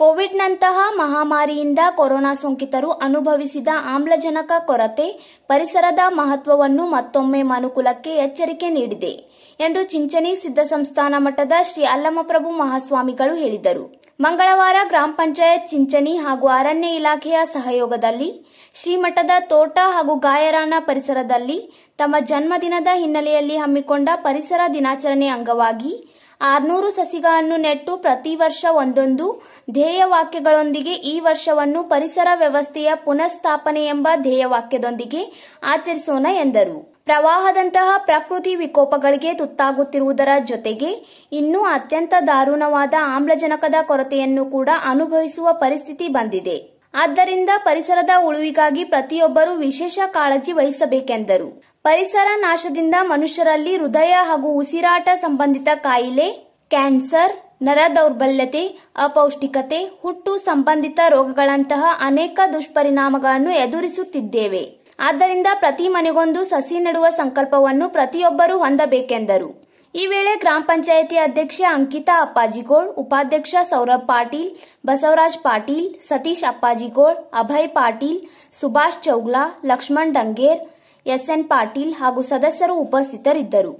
Covid ನಂತಹ ಮಹಾಮಾರಿಯಿಂದ corona ಸೋಂಕಿತರು ಅನುಭವಿಸಿದ ಆಮ್ಲಜನಕ ಕೊರತೆ ಪರಿಸರದ ಮಹತ್ವವನ್ನು ಮತ್ತೊಮ್ಮೆ ಮನುಕುಲಕ್ಕೆ ಎಚ್ಚರಿಕೆ ನೀಡಿದೆ ಎಂದು ಚಿಂಚನಿ ಸಿದ್ಧ ಸಂಸ್ಥಾನ ಮಠದ ಶ್ರೀ ಅಲ್ಲಮಪ್ರಭು ಮಹಾಸ್ವಾಮಿಗಳು ಹೇಳಿದರು ಮಂಗಳವಾರ ಗ್ರಾಮ ಪಂಚಾಯತ್ ಚಿಂಚನಿ ಹಾಗೂ ಅರಣ್ಯ ಇಲಾಖೆಯ ಸಹಯೋಗದಲ್ಲಿ ಶ್ರೀಮಠದ ತೋಟ ಹಾಗೂ ಗಾಯರಾನ ಪರಿಸರದಲ್ಲಿ ತಮ್ಮ ಜನ್ಮದಿನದ ಹಿನ್ನೆಲೆಯಲ್ಲಿ ಹಮ್ಮಿಕೊಂಡ ಪರಿಸರ ದಿನಾಚರಣೆ ಅಂಗವಾಗಿ ಆರ್ನೂರು ಸಸಿಗಳನ್ನು ನೆಟ್ಟು ಪ್ರತಿ ವರ್ಷ ಒಂದೊಂದು ಧ್ಯೇಯವಾಕ್ಯಗಳೊಂದಿಗೆ ಈ ವರ್ಷವನ್ನು ಪರಿಸರ ವ್ಯವಸ್ಥೆಯ ಪುನಃಸ್ಥಾಪನೆ ಎಂಬ ಧ್ಯೇಯವಾಕ್ಯದೊಂದಿಗೆ ಆಚರಿಸೋಣ ಎಂದರು ಪ್ರವಾಹದಂತಹ ಪ್ರಕೃತಿ ವಿಕೋಪಗಳಿಗೆ ತುತ್ತಾಗುತ್ತಿರುವುದರ ಜೊತೆಗೆ ಇನ್ನೂ ಅತ್ಯಂತ ದಾರುಣವಾದ ಆಮ್ಲಜನಕದ ಕೊರತೆಯನ್ನು ಕೂಡ ಅನುಭವಿಸುವ ಪರಿಸ್ಥಿತಿ ಬಂದಿದೆ ಆದ್ದರಿಂದ ಪರಿಸರದ ಉಳುವಿಗಾಗಿ ಪ್ರತಿಯೊಬ್ಬರೂ ವಿಶೇಷ ಕಾಳಜಿ ವಹಿಸಬೇಕೆಂದರು ಪರಿಸರ ನಾಶದಿಂದ ಮನುಷ್ಯರಲ್ಲಿ ಹೃದಯ ಹಾಗೂ ಉಸಿರಾಟ ಸಂಬಂಧಿತ ಕಾಯಿಲೆ ಕ್ಯಾನ್ಸರ್ ನರ ದೌರ್ಬಲ್ಯತೆ ಅಪೌಷ್ಟಿಕತೆ ಹುಟ್ಟು ಸಂಬಂಧಿತ ರೋಗಗಳಂತಹ ಅನೇಕ ದುಷ್ಪರಿಣಾಮಗಳನ್ನು ಎದುರಿಸುತ್ತಿದ್ದೇವೆ ಆದ್ದರಿಂದ ಪ್ರತಿ ಮನೆಗೊಂದು ಸಸಿ ನೆಡುವ ಸಂಕಲ್ಪವನ್ನು ಪ್ರತಿಯೊಬ್ಬರೂ ಹೊಂದಬೇಕೆಂದರು ಈ ವೇಳೆ ಗ್ರಾಮ ಪಂಚಾಯಿತಿ ಅಧ್ಯಕ್ಷೆ ಅಂಕಿತಾ ಅಪ್ಪಾಜಿಗೋಳ್ ಉಪಾಧ್ಯಕ್ಷ ಸೌರಭ್ ಪಾಟೀಲ್ ಬಸವರಾಜ್ ಪಾಟೀಲ್ ಸತೀಶ್ ಅಪ್ಪಾಜಿಗೋಳ್ ಅಭಯ್ ಪಾಟೀಲ್ ಸುಭಾಷ್ ಚೌಗ್ಲಾ ಲಕ್ಷ್ಮಣ್ ಡಂಗೇರ್ ಎಸ್ಎನ್ ಪಾಟೀಲ್ ಹಾಗೂ ಸದಸ್ಯರು ಉಪಸ್ಥಿತರಿದ್ದರು